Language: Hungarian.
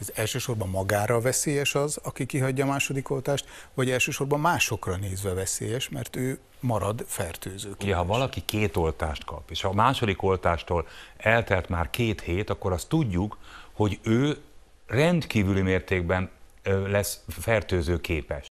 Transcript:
ez elsősorban magára veszélyes az, aki kihagyja a második oltást, vagy elsősorban másokra nézve veszélyes, mert ő marad fertőző. Ugye, ha valaki két oltást kap, és a második oltástól eltelt már két hét, akkor azt tudjuk, hogy ő rendkívüli mértékben lesz fertőző képes.